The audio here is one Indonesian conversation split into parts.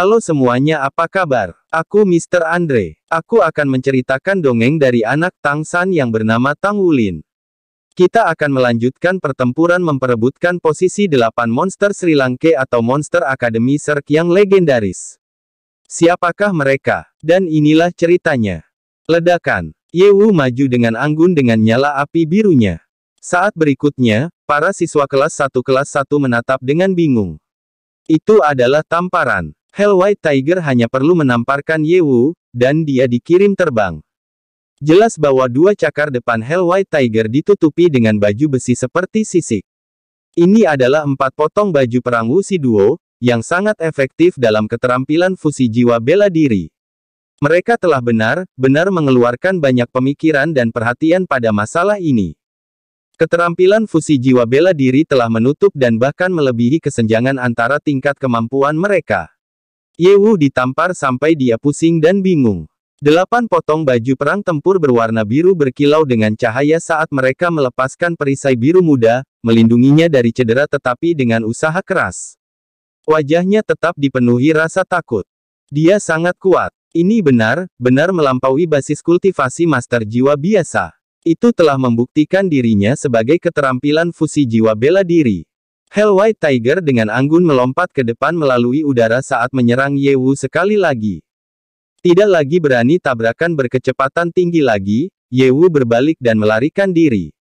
Halo semuanya apa kabar? Aku Mr. Andre. Aku akan menceritakan dongeng dari anak Tang San yang bernama Tang Wulin. Kita akan melanjutkan pertempuran memperebutkan posisi 8 monster Sri Lanka atau monster Akademi Serk yang legendaris. Siapakah mereka? Dan inilah ceritanya. Ledakan. Yewu maju dengan anggun dengan nyala api birunya. Saat berikutnya, para siswa kelas 1 kelas 1 menatap dengan bingung. Itu adalah tamparan. Hell White Tiger hanya perlu menamparkan Ye Wu, dan dia dikirim terbang. Jelas bahwa dua cakar depan Hell White Tiger ditutupi dengan baju besi seperti sisik. Ini adalah empat potong baju perang Wuxi Duo, yang sangat efektif dalam keterampilan fusi jiwa bela diri. Mereka telah benar-benar mengeluarkan banyak pemikiran dan perhatian pada masalah ini. Keterampilan fusi jiwa bela diri telah menutup dan bahkan melebihi kesenjangan antara tingkat kemampuan mereka. Yewu ditampar sampai dia pusing dan bingung. Delapan potong baju perang tempur berwarna biru berkilau dengan cahaya saat mereka melepaskan perisai biru muda, melindunginya dari cedera tetapi dengan usaha keras. Wajahnya tetap dipenuhi rasa takut. Dia sangat kuat. Ini benar, benar melampaui basis kultivasi master jiwa biasa. Itu telah membuktikan dirinya sebagai keterampilan fusi jiwa bela diri. Hell White Tiger dengan anggun melompat ke depan melalui udara saat menyerang Ye Wu sekali lagi. Tidak lagi berani tabrakan berkecepatan tinggi lagi, Ye Wu berbalik dan melarikan diri.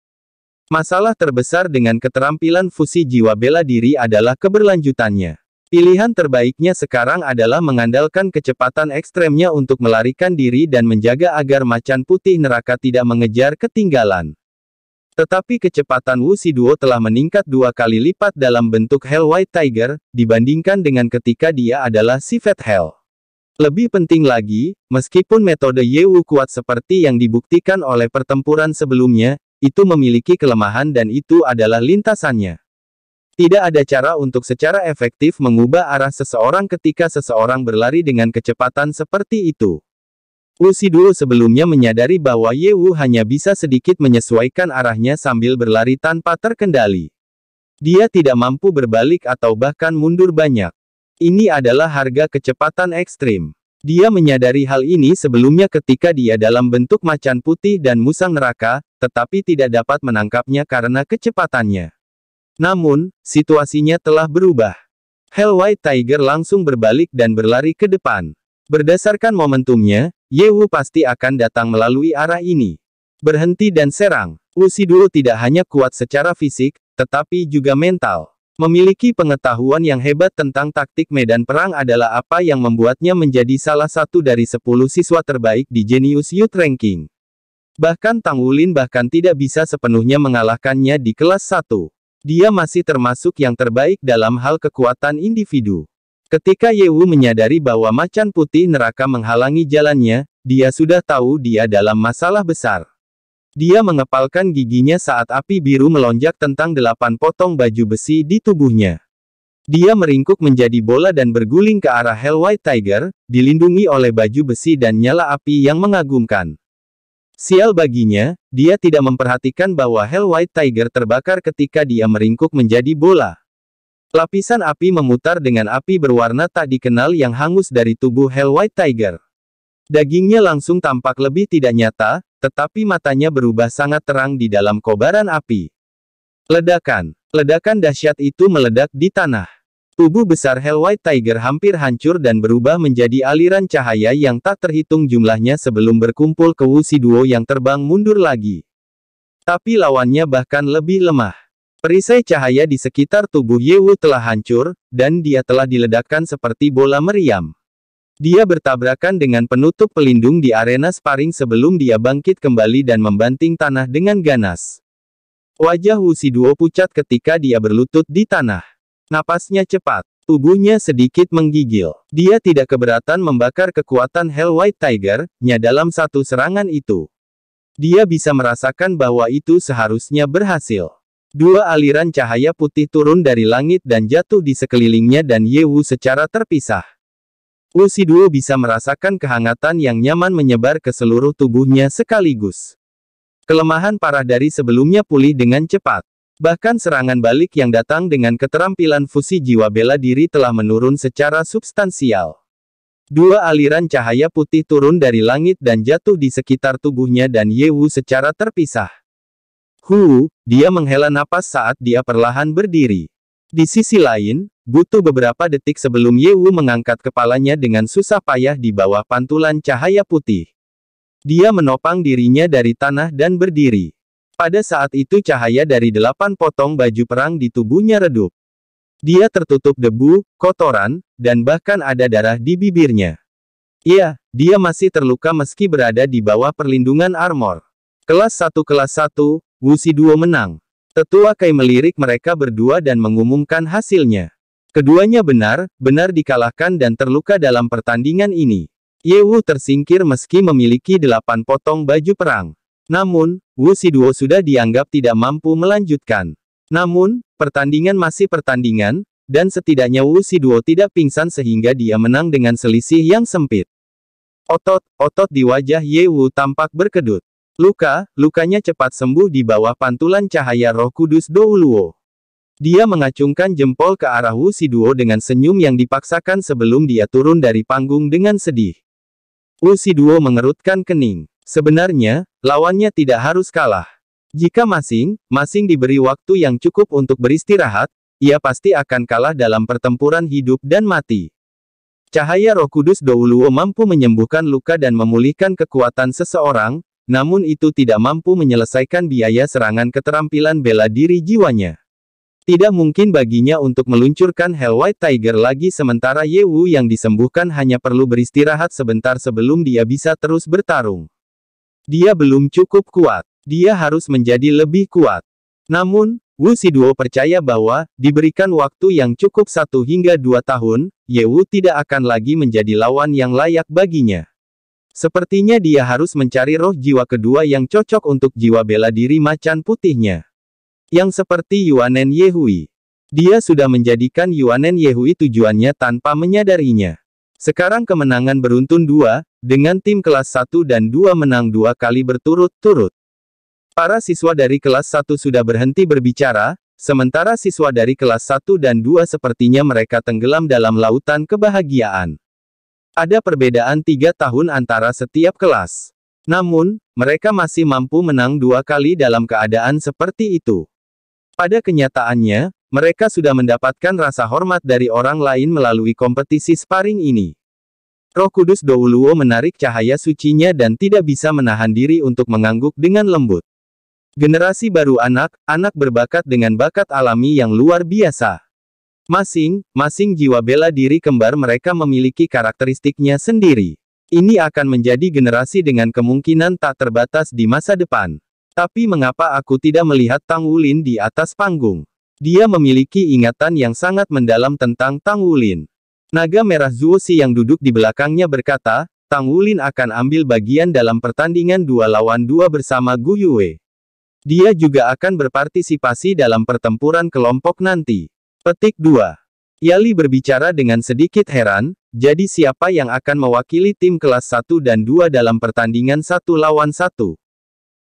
Masalah terbesar dengan keterampilan fusi jiwa bela diri adalah keberlanjutannya. Pilihan terbaiknya sekarang adalah mengandalkan kecepatan ekstremnya untuk melarikan diri dan menjaga agar macan putih neraka tidak mengejar ketinggalan. Tetapi kecepatan Wu Duo telah meningkat dua kali lipat dalam bentuk Hell White Tiger, dibandingkan dengan ketika dia adalah sifat Hell. Lebih penting lagi, meskipun metode Yewu kuat seperti yang dibuktikan oleh pertempuran sebelumnya, itu memiliki kelemahan dan itu adalah lintasannya. Tidak ada cara untuk secara efektif mengubah arah seseorang ketika seseorang berlari dengan kecepatan seperti itu. Usi dulu sebelumnya menyadari bahwa Ye Wu hanya bisa sedikit menyesuaikan arahnya sambil berlari tanpa terkendali. Dia tidak mampu berbalik atau bahkan mundur banyak. Ini adalah harga kecepatan ekstrim. Dia menyadari hal ini sebelumnya ketika dia dalam bentuk macan putih dan musang neraka, tetapi tidak dapat menangkapnya karena kecepatannya. Namun, situasinya telah berubah. Hell White Tiger langsung berbalik dan berlari ke depan. Berdasarkan momentumnya, Yewu pasti akan datang melalui arah ini. Berhenti dan serang. Usidul tidak hanya kuat secara fisik, tetapi juga mental. Memiliki pengetahuan yang hebat tentang taktik medan perang adalah apa yang membuatnya menjadi salah satu dari 10 siswa terbaik di Genius Youth Ranking. Bahkan Tang Wulin bahkan tidak bisa sepenuhnya mengalahkannya di kelas 1. Dia masih termasuk yang terbaik dalam hal kekuatan individu. Ketika Yewu menyadari bahwa macan putih neraka menghalangi jalannya, dia sudah tahu dia dalam masalah besar. Dia mengepalkan giginya saat api biru melonjak tentang delapan potong baju besi di tubuhnya. Dia meringkuk menjadi bola dan berguling ke arah Hell White Tiger, dilindungi oleh baju besi dan nyala api yang mengagumkan. Sial baginya, dia tidak memperhatikan bahwa Hell White Tiger terbakar ketika dia meringkuk menjadi bola. Lapisan api memutar dengan api berwarna tak dikenal yang hangus dari tubuh Hell White Tiger. Dagingnya langsung tampak lebih tidak nyata, tetapi matanya berubah sangat terang di dalam kobaran api. Ledakan. Ledakan dahsyat itu meledak di tanah. Tubuh besar Hell White Tiger hampir hancur dan berubah menjadi aliran cahaya yang tak terhitung jumlahnya sebelum berkumpul ke Wu Duo yang terbang mundur lagi. Tapi lawannya bahkan lebih lemah. Perisai cahaya di sekitar tubuh Yewu telah hancur, dan dia telah diledakkan seperti bola meriam. Dia bertabrakan dengan penutup pelindung di arena sparring sebelum dia bangkit kembali dan membanting tanah dengan ganas. Wajah Wu Siduo pucat ketika dia berlutut di tanah. Napasnya cepat, tubuhnya sedikit menggigil. Dia tidak keberatan membakar kekuatan Hell White Tiger, nya dalam satu serangan itu. Dia bisa merasakan bahwa itu seharusnya berhasil. Dua aliran cahaya putih turun dari langit dan jatuh di sekelilingnya dan Yewu secara terpisah. Siduo bisa merasakan kehangatan yang nyaman menyebar ke seluruh tubuhnya sekaligus. Kelemahan parah dari sebelumnya pulih dengan cepat. Bahkan serangan balik yang datang dengan keterampilan fusi jiwa bela diri telah menurun secara substansial. Dua aliran cahaya putih turun dari langit dan jatuh di sekitar tubuhnya dan Yewu secara terpisah. Hu, dia menghela napas saat dia perlahan berdiri. Di sisi lain, butuh beberapa detik sebelum Ye Wu mengangkat kepalanya dengan susah payah di bawah pantulan cahaya putih. Dia menopang dirinya dari tanah dan berdiri. Pada saat itu cahaya dari delapan potong baju perang di tubuhnya redup. Dia tertutup debu, kotoran, dan bahkan ada darah di bibirnya. Iya, dia masih terluka meski berada di bawah perlindungan armor. Kelas 1 Kelas 1, Wusi Duo menang. Tetua Kai melirik mereka berdua dan mengumumkan hasilnya. Keduanya benar, benar dikalahkan dan terluka dalam pertandingan ini. Ye Wu tersingkir meski memiliki delapan potong baju perang. Namun, Wu Duo sudah dianggap tidak mampu melanjutkan. Namun, pertandingan masih pertandingan, dan setidaknya Wu Duo tidak pingsan sehingga dia menang dengan selisih yang sempit. Otot, otot di wajah Ye Wu tampak berkedut. Luka, lukanya cepat sembuh di bawah pantulan cahaya roh kudus Douluo. Dia mengacungkan jempol ke arah Wu Siduo dengan senyum yang dipaksakan sebelum dia turun dari panggung dengan sedih. Wu Siduo mengerutkan kening. Sebenarnya, lawannya tidak harus kalah. Jika masing-masing diberi waktu yang cukup untuk beristirahat, ia pasti akan kalah dalam pertempuran hidup dan mati. Cahaya roh kudus Douluo mampu menyembuhkan luka dan memulihkan kekuatan seseorang, namun itu tidak mampu menyelesaikan biaya serangan keterampilan bela diri jiwanya. Tidak mungkin baginya untuk meluncurkan Hell White Tiger lagi sementara Ye Wu yang disembuhkan hanya perlu beristirahat sebentar sebelum dia bisa terus bertarung. Dia belum cukup kuat. Dia harus menjadi lebih kuat. Namun, Wu Siduo percaya bahwa, diberikan waktu yang cukup satu hingga dua tahun, Ye Wu tidak akan lagi menjadi lawan yang layak baginya. Sepertinya dia harus mencari roh jiwa kedua yang cocok untuk jiwa bela diri macan putihnya. Yang seperti Yuanen Yehui. Dia sudah menjadikan Yuanen Yehui tujuannya tanpa menyadarinya. Sekarang kemenangan beruntun dua, dengan tim kelas 1 dan 2 menang dua kali berturut-turut. Para siswa dari kelas 1 sudah berhenti berbicara, sementara siswa dari kelas 1 dan 2 sepertinya mereka tenggelam dalam lautan kebahagiaan. Ada perbedaan tiga tahun antara setiap kelas. Namun, mereka masih mampu menang dua kali dalam keadaan seperti itu. Pada kenyataannya, mereka sudah mendapatkan rasa hormat dari orang lain melalui kompetisi sparring ini. Roh Kudus Douluo menarik cahaya sucinya dan tidak bisa menahan diri untuk mengangguk dengan lembut. Generasi baru anak, anak berbakat dengan bakat alami yang luar biasa. Masing-masing jiwa bela diri kembar mereka memiliki karakteristiknya sendiri. Ini akan menjadi generasi dengan kemungkinan tak terbatas di masa depan. Tapi mengapa aku tidak melihat Tang Wulin di atas panggung? Dia memiliki ingatan yang sangat mendalam tentang Tang Wulin. Naga merah Zuosi yang duduk di belakangnya berkata, Tang Wulin akan ambil bagian dalam pertandingan dua lawan dua bersama Gu Yue. Dia juga akan berpartisipasi dalam pertempuran kelompok nanti. Petik 2. Yali berbicara dengan sedikit heran, jadi siapa yang akan mewakili tim kelas 1 dan 2 dalam pertandingan satu lawan satu?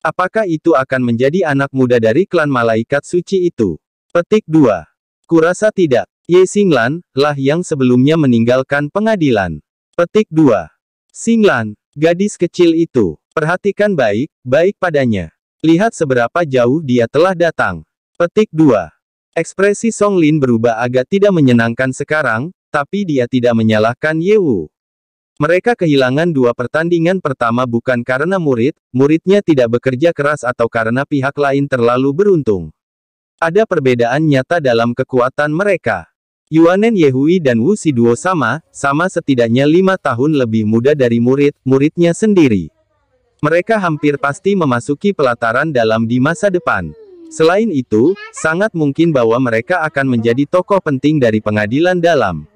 Apakah itu akan menjadi anak muda dari klan malaikat suci itu? Petik 2. Kurasa tidak. Ye Singlan, lah yang sebelumnya meninggalkan pengadilan. Petik 2. Singlan, gadis kecil itu, perhatikan baik, baik padanya. Lihat seberapa jauh dia telah datang. Petik 2. Ekspresi Song Lin berubah agak tidak menyenangkan sekarang, tapi dia tidak menyalahkan Ye Wu. Mereka kehilangan dua pertandingan pertama bukan karena murid, muridnya tidak bekerja keras atau karena pihak lain terlalu beruntung. Ada perbedaan nyata dalam kekuatan mereka. Yuanen Yehui dan Wu Siduo sama, sama setidaknya lima tahun lebih muda dari murid, muridnya sendiri. Mereka hampir pasti memasuki pelataran dalam di masa depan. Selain itu, sangat mungkin bahwa mereka akan menjadi tokoh penting dari pengadilan dalam.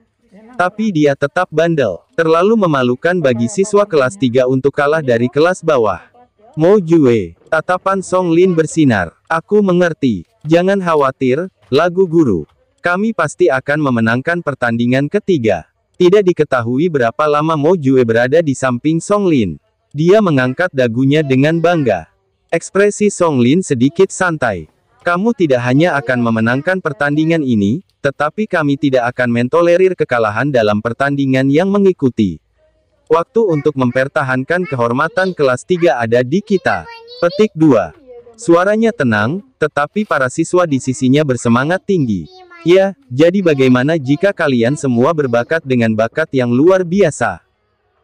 Tapi dia tetap bandel. Terlalu memalukan bagi siswa kelas 3 untuk kalah dari kelas bawah. Mo Jue, tatapan Song Lin bersinar. Aku mengerti. Jangan khawatir, lagu guru. Kami pasti akan memenangkan pertandingan ketiga. Tidak diketahui berapa lama Mo Jue berada di samping Song Lin. Dia mengangkat dagunya dengan bangga. Ekspresi Song Lin sedikit santai. Kamu tidak hanya akan memenangkan pertandingan ini, tetapi kami tidak akan mentolerir kekalahan dalam pertandingan yang mengikuti. Waktu untuk mempertahankan kehormatan kelas 3 ada di kita. Petik 2. Suaranya tenang, tetapi para siswa di sisinya bersemangat tinggi. Ya, jadi bagaimana jika kalian semua berbakat dengan bakat yang luar biasa?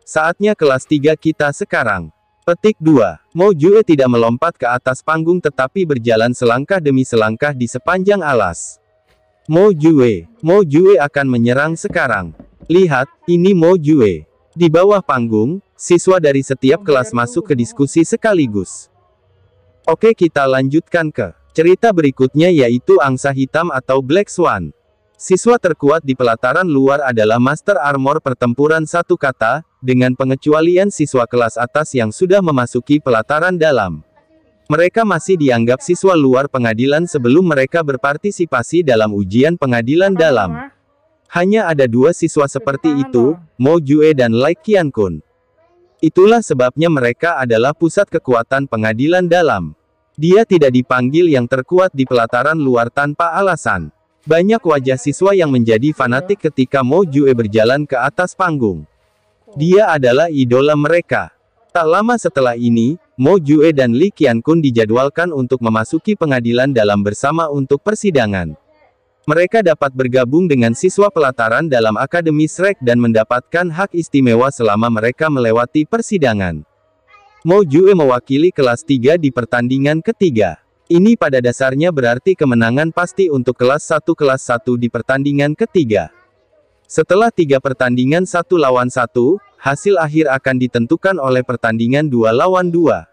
Saatnya kelas 3 kita sekarang. Petik 2. Mo Jue tidak melompat ke atas panggung tetapi berjalan selangkah demi selangkah di sepanjang alas. Mo Jue. Mo Jue akan menyerang sekarang. Lihat, ini Mo Jue. Di bawah panggung, siswa dari setiap kelas masuk ke diskusi sekaligus. Oke kita lanjutkan ke cerita berikutnya yaitu angsa hitam atau Black Swan. Siswa terkuat di pelataran luar adalah Master Armor pertempuran satu kata, dengan pengecualian siswa kelas atas yang sudah memasuki pelataran dalam. Mereka masih dianggap siswa luar pengadilan sebelum mereka berpartisipasi dalam ujian pengadilan dalam. Hanya ada dua siswa seperti itu, Mo Jue dan Lai Qiankun. Kun. Itulah sebabnya mereka adalah pusat kekuatan pengadilan dalam. Dia tidak dipanggil yang terkuat di pelataran luar tanpa alasan. Banyak wajah siswa yang menjadi fanatik ketika Mo Jue berjalan ke atas panggung. Dia adalah idola mereka. Tak lama setelah ini, Mo Jue dan Li Qiankun dijadwalkan untuk memasuki pengadilan dalam bersama untuk persidangan. Mereka dapat bergabung dengan siswa pelataran dalam Akademi Srek dan mendapatkan hak istimewa selama mereka melewati persidangan. Mo Jue mewakili kelas 3 di pertandingan ketiga. Ini pada dasarnya berarti kemenangan pasti untuk kelas 1 kelas 1 di pertandingan ketiga. Setelah tiga pertandingan satu lawan satu, hasil akhir akan ditentukan oleh pertandingan dua lawan dua.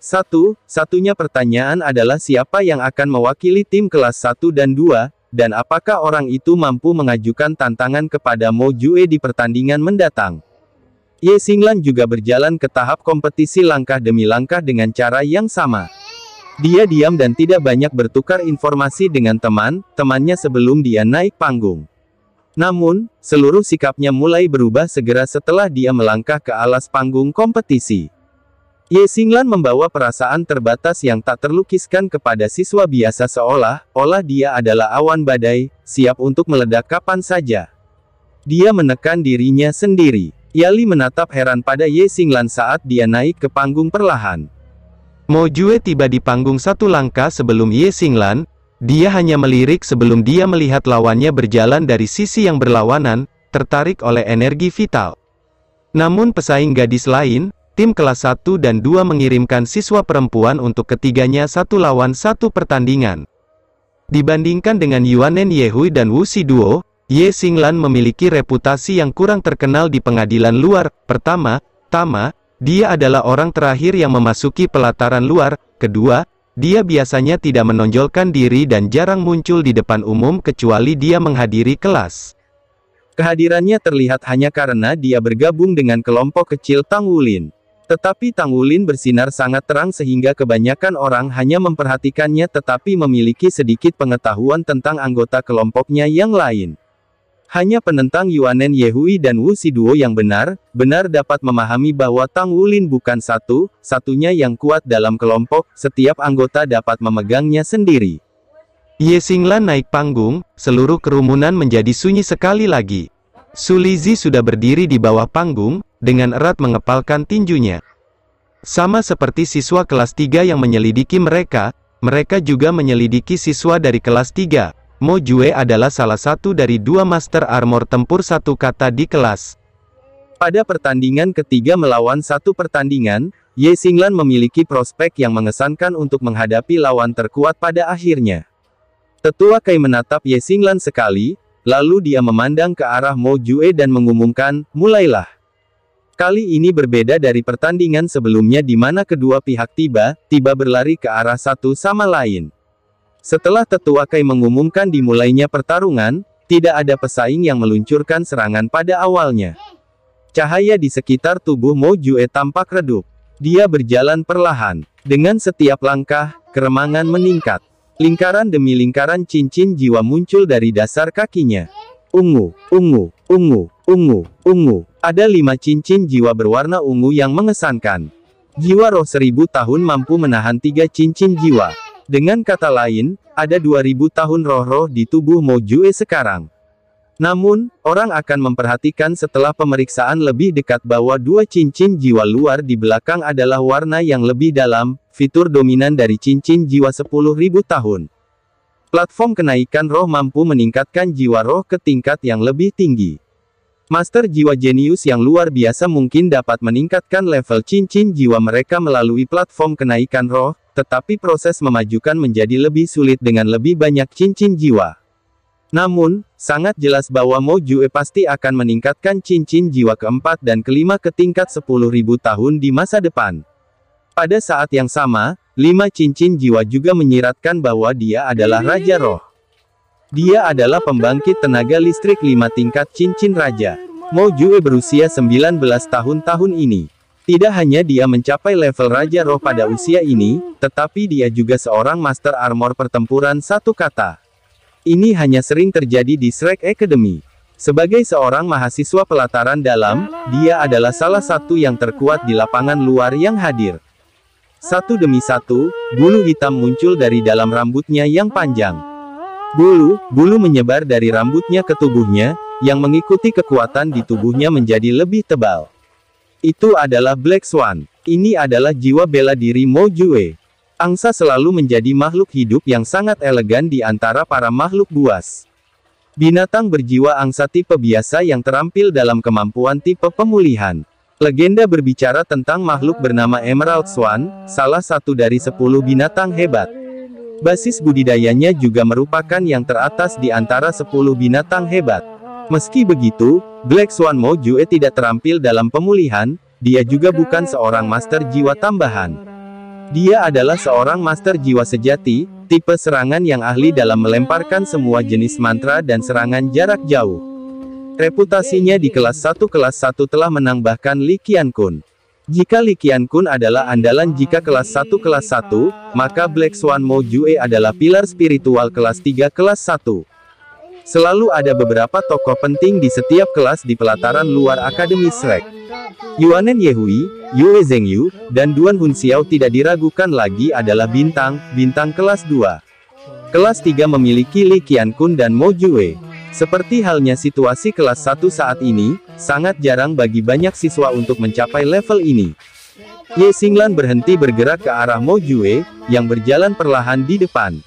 Satu, satunya pertanyaan adalah siapa yang akan mewakili tim kelas 1 dan 2, dan apakah orang itu mampu mengajukan tantangan kepada Mo Jue di pertandingan mendatang. Ye Singlan juga berjalan ke tahap kompetisi langkah demi langkah dengan cara yang sama. Dia diam dan tidak banyak bertukar informasi dengan teman, temannya sebelum dia naik panggung. Namun, seluruh sikapnya mulai berubah segera setelah dia melangkah ke alas panggung kompetisi. Ye Singlan membawa perasaan terbatas yang tak terlukiskan kepada siswa biasa seolah-olah dia adalah awan badai, siap untuk meledak kapan saja. Dia menekan dirinya sendiri. Yali menatap heran pada Ye Singlan saat dia naik ke panggung perlahan. Mo Jue tiba di panggung satu langkah sebelum Ye Xinglan, dia hanya melirik sebelum dia melihat lawannya berjalan dari sisi yang berlawanan, tertarik oleh energi vital. Namun pesaing gadis lain, tim kelas 1 dan 2 mengirimkan siswa perempuan untuk ketiganya satu lawan satu pertandingan. Dibandingkan dengan Yuanen Yehui dan Wu Si Duo, Ye Xinglan memiliki reputasi yang kurang terkenal di pengadilan luar. Pertama, Tama, dia adalah orang terakhir yang memasuki pelataran luar. Kedua, dia biasanya tidak menonjolkan diri dan jarang muncul di depan umum kecuali dia menghadiri kelas. Kehadirannya terlihat hanya karena dia bergabung dengan kelompok kecil Tang Wulin. Tetapi Tang Wulin bersinar sangat terang sehingga kebanyakan orang hanya memperhatikannya tetapi memiliki sedikit pengetahuan tentang anggota kelompoknya yang lain. Hanya penentang Yuanen Yehui dan Wu Siduo yang benar, benar dapat memahami bahwa Tang Wulin bukan satu, satunya yang kuat dalam kelompok, setiap anggota dapat memegangnya sendiri. Ye Singlan naik panggung, seluruh kerumunan menjadi sunyi sekali lagi. Su Sulizi sudah berdiri di bawah panggung, dengan erat mengepalkan tinjunya. Sama seperti siswa kelas 3 yang menyelidiki mereka, mereka juga menyelidiki siswa dari kelas 3. Mo Jue adalah salah satu dari dua master armor tempur satu kata di kelas. Pada pertandingan ketiga melawan satu pertandingan, Ye Xinglan memiliki prospek yang mengesankan untuk menghadapi lawan terkuat pada akhirnya. Tetua Kai menatap Ye Xinglan sekali, lalu dia memandang ke arah Mo Jue dan mengumumkan, mulailah. Kali ini berbeda dari pertandingan sebelumnya di mana kedua pihak tiba-tiba berlari ke arah satu sama lain. Setelah tetua Kai mengumumkan dimulainya pertarungan, tidak ada pesaing yang meluncurkan serangan pada awalnya. Cahaya di sekitar tubuh Mo Jue tampak redup. Dia berjalan perlahan. Dengan setiap langkah, keremangan meningkat. Lingkaran demi lingkaran cincin jiwa muncul dari dasar kakinya. Ungu, ungu, ungu, ungu, ungu. Ada lima cincin jiwa berwarna ungu yang mengesankan. Jiwa roh seribu tahun mampu menahan tiga cincin jiwa. Dengan kata lain, ada 2000 tahun roh-roh di tubuh Mojue sekarang. Namun, orang akan memperhatikan setelah pemeriksaan lebih dekat bahwa dua cincin jiwa luar di belakang adalah warna yang lebih dalam, fitur dominan dari cincin jiwa 10.000 tahun. Platform kenaikan roh mampu meningkatkan jiwa roh ke tingkat yang lebih tinggi. Master jiwa jenius yang luar biasa mungkin dapat meningkatkan level cincin jiwa mereka melalui platform kenaikan roh, tetapi proses memajukan menjadi lebih sulit dengan lebih banyak cincin jiwa. Namun, sangat jelas bahwa Mojue pasti akan meningkatkan cincin jiwa keempat dan kelima ke tingkat 10.000 tahun di masa depan. Pada saat yang sama, lima cincin jiwa juga menyiratkan bahwa dia adalah Raja Roh. Dia adalah pembangkit tenaga listrik lima tingkat cincin raja. Mo Jue berusia 19 tahun tahun ini. Tidak hanya dia mencapai level Raja Roh pada usia ini, tetapi dia juga seorang Master Armor pertempuran satu kata. Ini hanya sering terjadi di Shrek Academy. Sebagai seorang mahasiswa pelataran dalam, dia adalah salah satu yang terkuat di lapangan luar yang hadir. Satu demi satu, bulu hitam muncul dari dalam rambutnya yang panjang. Bulu, bulu menyebar dari rambutnya ke tubuhnya, yang mengikuti kekuatan di tubuhnya menjadi lebih tebal. Itu adalah Black Swan. Ini adalah jiwa bela diri Jue. Angsa selalu menjadi makhluk hidup yang sangat elegan di antara para makhluk buas. Binatang berjiwa angsa tipe biasa yang terampil dalam kemampuan tipe pemulihan. Legenda berbicara tentang makhluk bernama Emerald Swan, salah satu dari sepuluh binatang hebat. Basis budidayanya juga merupakan yang teratas di antara 10 binatang hebat. Meski begitu, Black Swan Mojue tidak terampil dalam pemulihan, dia juga bukan seorang master jiwa tambahan. Dia adalah seorang master jiwa sejati, tipe serangan yang ahli dalam melemparkan semua jenis mantra dan serangan jarak jauh. Reputasinya di kelas 1 kelas 1 telah menang bahkan Li Qiankun. Jika Li Kun adalah andalan jika kelas 1 kelas 1, maka Black Swan Mo Jue adalah pilar spiritual kelas 3 kelas 1. Selalu ada beberapa tokoh penting di setiap kelas di pelataran luar Akademi Shrek. Yuanen Yehui, Yue Zengyu, dan Duan Hun Xiao tidak diragukan lagi adalah bintang, bintang kelas 2. Kelas 3 memiliki Li Kun dan Mo Jue. Seperti halnya situasi kelas 1 saat ini, sangat jarang bagi banyak siswa untuk mencapai level ini. Ye Singlan berhenti bergerak ke arah Mo Jue, yang berjalan perlahan di depan.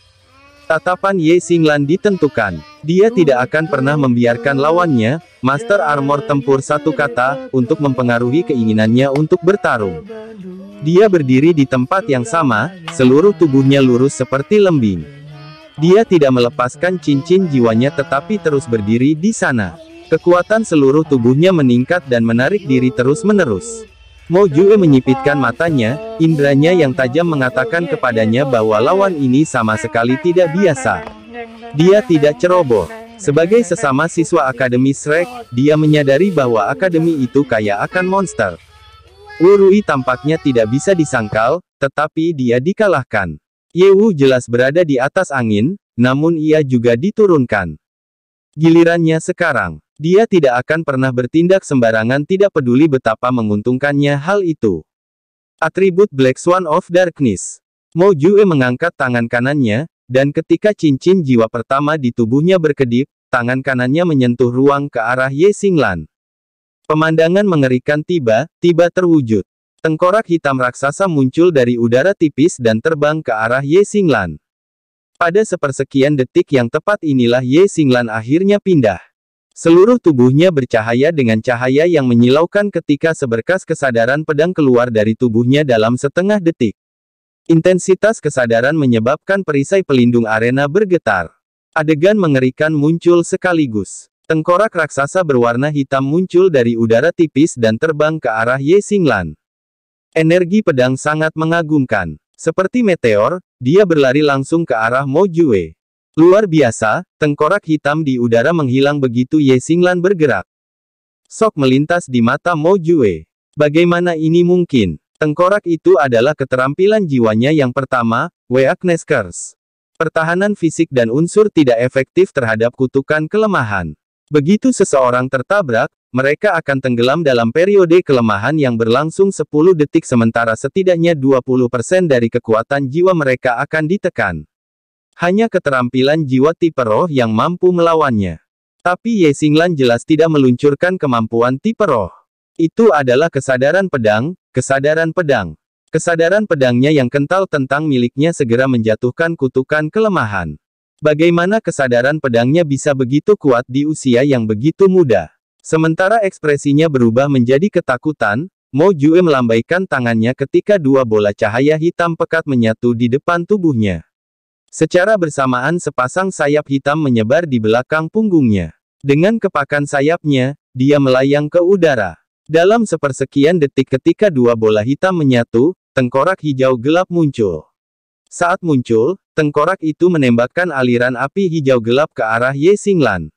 Tatapan Ye Singlan ditentukan. Dia tidak akan pernah membiarkan lawannya, Master Armor tempur satu kata, untuk mempengaruhi keinginannya untuk bertarung. Dia berdiri di tempat yang sama, seluruh tubuhnya lurus seperti lembing. Dia tidak melepaskan cincin jiwanya tetapi terus berdiri di sana. Kekuatan seluruh tubuhnya meningkat dan menarik diri terus-menerus. Mo Jue menyipitkan matanya, indranya yang tajam mengatakan kepadanya bahwa lawan ini sama sekali tidak biasa. Dia tidak ceroboh. Sebagai sesama siswa Akademi Shrek, dia menyadari bahwa akademi itu kaya akan monster. Urui tampaknya tidak bisa disangkal, tetapi dia dikalahkan. Yewu jelas berada di atas angin, namun ia juga diturunkan. Gilirannya sekarang. Dia tidak akan pernah bertindak sembarangan tidak peduli betapa menguntungkannya hal itu. Atribut Black Swan of Darkness. Mo Jue mengangkat tangan kanannya, dan ketika cincin jiwa pertama di tubuhnya berkedip, tangan kanannya menyentuh ruang ke arah Ye Xinglan. Pemandangan mengerikan tiba-tiba terwujud. Tengkorak hitam raksasa muncul dari udara tipis dan terbang ke arah Ye Xinglan. Pada sepersekian detik yang tepat inilah Ye Xinglan akhirnya pindah. Seluruh tubuhnya bercahaya dengan cahaya yang menyilaukan ketika seberkas kesadaran pedang keluar dari tubuhnya dalam setengah detik. Intensitas kesadaran menyebabkan perisai pelindung arena bergetar. Adegan mengerikan muncul sekaligus. Tengkorak raksasa berwarna hitam muncul dari udara tipis dan terbang ke arah Ye Xinglan. Energi pedang sangat mengagumkan. Seperti meteor, dia berlari langsung ke arah Mo Jue. Luar biasa, tengkorak hitam di udara menghilang begitu Ye Singlan bergerak. Sok melintas di mata Mo Jue. Bagaimana ini mungkin? Tengkorak itu adalah keterampilan jiwanya yang pertama, Weakness Curse. Pertahanan fisik dan unsur tidak efektif terhadap kutukan kelemahan. Begitu seseorang tertabrak, mereka akan tenggelam dalam periode kelemahan yang berlangsung 10 detik sementara setidaknya 20% dari kekuatan jiwa mereka akan ditekan. Hanya keterampilan jiwa tipe roh yang mampu melawannya. Tapi Yesinglan jelas tidak meluncurkan kemampuan tipe roh. Itu adalah kesadaran pedang, kesadaran pedang. Kesadaran pedangnya yang kental tentang miliknya segera menjatuhkan kutukan kelemahan. Bagaimana kesadaran pedangnya bisa begitu kuat di usia yang begitu muda? Sementara ekspresinya berubah menjadi ketakutan, Mo Jue melambaikan tangannya ketika dua bola cahaya hitam pekat menyatu di depan tubuhnya. Secara bersamaan sepasang sayap hitam menyebar di belakang punggungnya. Dengan kepakan sayapnya, dia melayang ke udara. Dalam sepersekian detik ketika dua bola hitam menyatu, tengkorak hijau gelap muncul. Saat muncul, tengkorak itu menembakkan aliran api hijau gelap ke arah Ye Singlan.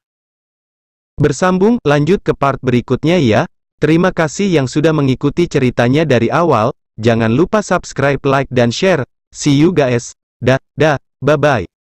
Bersambung, lanjut ke part berikutnya ya. Terima kasih yang sudah mengikuti ceritanya dari awal, jangan lupa subscribe, like, dan share. See you guys. Dah, dah, bye-bye.